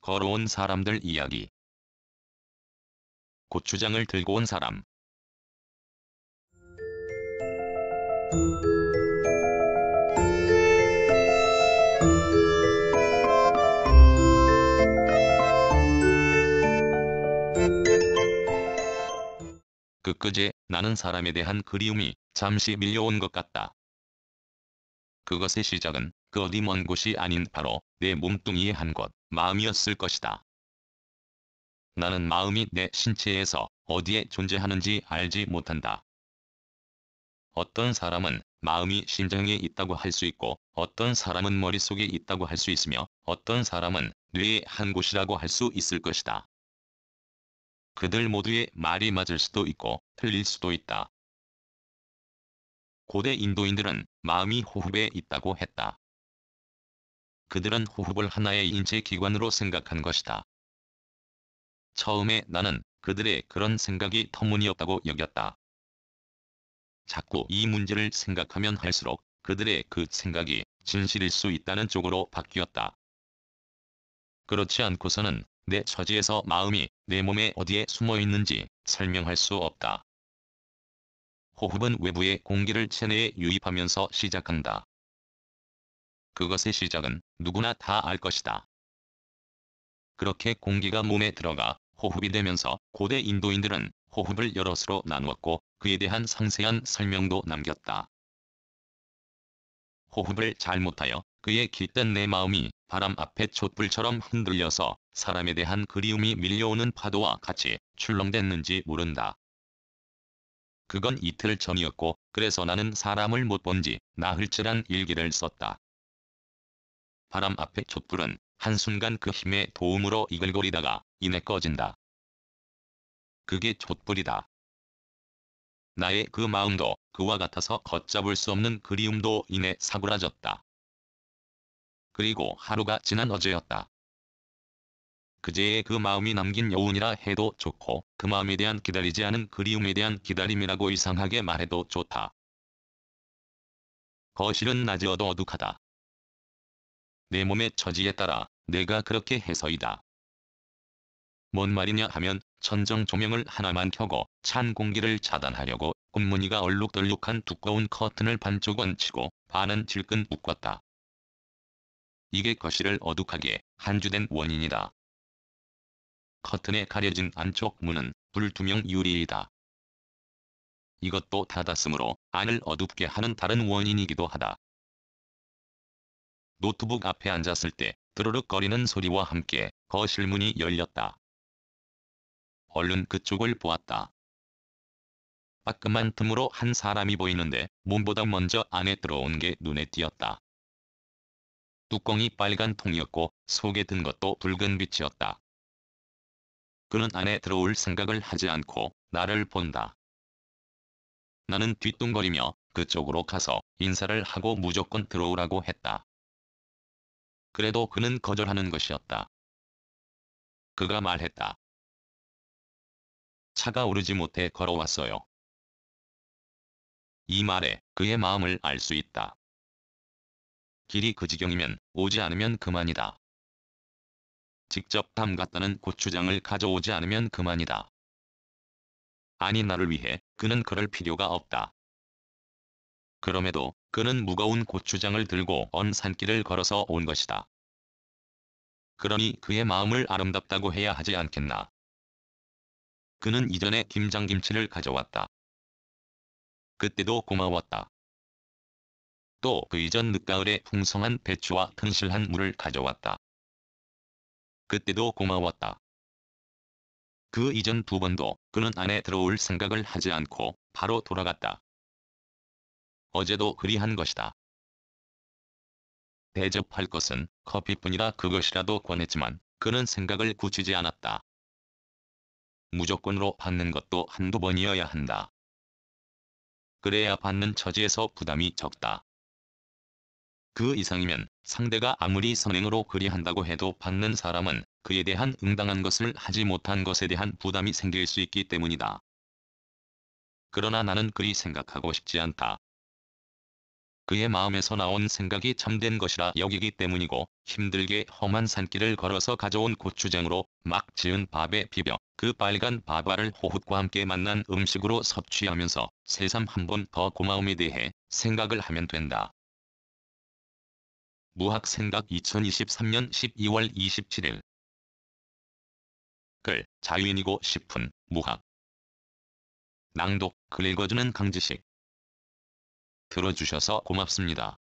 걸어온 사람들 이야기 고추장을 들고 온 사람 그끄제 나는 사람에 대한 그리움이 잠시 밀려온 것 같다. 그것의 시작은 그 어디 먼 곳이 아닌 바로 내 몸뚱이의 한 곳, 마음이었을 것이다. 나는 마음이 내 신체에서 어디에 존재하는지 알지 못한다. 어떤 사람은 마음이 심장에 있다고 할 수 있고 어떤 사람은 머릿속에 있다고 할 수 있으며 어떤 사람은 뇌의 한 곳이라고 할 수 있을 것이다. 그들 모두의 말이 맞을 수도 있고 틀릴 수도 있다. 고대 인도인들은 마음이 호흡에 있다고 했다. 그들은 호흡을 하나의 인체 기관으로 생각한 것이다. 처음에 나는 그들의 그런 생각이 터무니없다고 여겼다. 자꾸 이 문제를 생각하면 할수록 그들의 그 생각이 진실일 수 있다는 쪽으로 바뀌었다. 그렇지 않고서는 내 처지에서 마음이 내 몸에 어디에 숨어 있는지 설명할 수 없다. 호흡은 외부의 공기를 체내에 유입하면서 시작한다. 그것의 시작은 누구나 다 알 것이다. 그렇게 공기가 몸에 들어가 호흡이 되면서 고대 인도인들은 호흡을 여럿으로 나누었고 그에 대한 상세한 설명도 남겼다. 호흡을 잘못하여 그의 길든내 마음이 바람 앞에 촛불처럼 흔들려서 사람에 대한 그리움이 밀려오는 파도와 같이 출렁댔는지 모른다. 그건 이틀 전이었고 그래서 나는 사람을 못본지 나흘째란 일기를 썼다. 바람 앞에 촛불은 한순간 그 힘의 도움으로 이글거리다가 이내 꺼진다. 그게 촛불이다. 나의 그 마음도 그와 같아서 걷잡을 수 없는 그리움도 이내 사그라졌다. 그리고 하루가 지난 어제였다. 그제의 그 마음이 남긴 여운이라 해도 좋고 그 마음에 대한 기다리지 않은 그리움에 대한 기다림이라고 이상하게 말해도 좋다. 거실은 낮이 어두 어둑하다. 내 몸의 처지에 따라 내가 그렇게 해서이다. 뭔 말이냐 하면 천정 조명을 하나만 켜고 찬 공기를 차단하려고 꽃무늬가 얼룩덜룩한 두꺼운 커튼을 반쪽은 치고 반은 질끈 묶었다. 이게 거실을 어둑하게 한주된 원인이다. 커튼에 가려진 안쪽 문은 불투명 유리이다. 이것도 닫았으므로 안을 어둡게 하는 다른 원인이기도 하다. 노트북 앞에 앉았을 때 드르륵거리는 소리와 함께 거실 문이 열렸다. 얼른 그쪽을 보았다. 빠끔한 틈으로 한 사람이 보이는데 몸보다 먼저 안에 들어온 게 눈에 띄었다. 뚜껑이 빨간 통이었고 속에 든 것도 붉은 빛이었다. 그는 안에 들어올 생각을 하지 않고 나를 본다. 나는 뒤뚱거리며 그쪽으로 가서 인사를 하고 무조건 들어오라고 했다. 그래도 그는 거절하는 것이었다. 그가 말했다. 차가 오르지 못해 걸어왔어요. 이 말에 그의 마음을 알 수 있다. 길이 그 지경이면 오지 않으면 그만이다. 직접 담갔다는 고추장을 가져오지 않으면 그만이다. 아니 나를 위해 그는 그럴 필요가 없다. 그럼에도 그는 무거운 고추장을 들고 언 산길을 걸어서 온 것이다. 그러니 그의 마음을 아름답다고 해야 하지 않겠나. 그는 이전에 김장김치를 가져왔다. 그때도 고마웠다. 또그 이전 늦가을에 풍성한 배추와 튼실한 물을 가져왔다. 그때도 고마웠다. 그 이전 두 번도 그는 안에 들어올 생각을 하지 않고 바로 돌아갔다. 어제도 그리한 것이다. 대접할 것은 커피뿐이라 그것이라도 권했지만 그는 생각을 굳히지 않았다. 무조건으로 받는 것도 한두 번이어야 한다. 그래야 받는 처지에서 부담이 적다. 그 이상이면 상대가 아무리 선행으로 그리한다고 해도 받는 사람은 그에 대한 응당한 것을 하지 못한 것에 대한 부담이 생길 수 있기 때문이다. 그러나 나는 그리 생각하고 싶지 않다. 그의 마음에서 나온 생각이 참된 것이라 여기기 때문이고 힘들게 험한 산길을 걸어서 가져온 고추장으로 막 지은 밥에 비벼 그 빨간 밥알을 호흡과 함께 만난 음식으로 섭취하면서 새삼 한 번 더 고마움에 대해 생각을 하면 된다. 무학생각 2023년 12월 27일 글 자유인이고 싶은 무학 낭독 글 읽어주는 강지식 들어주셔서 고맙습니다.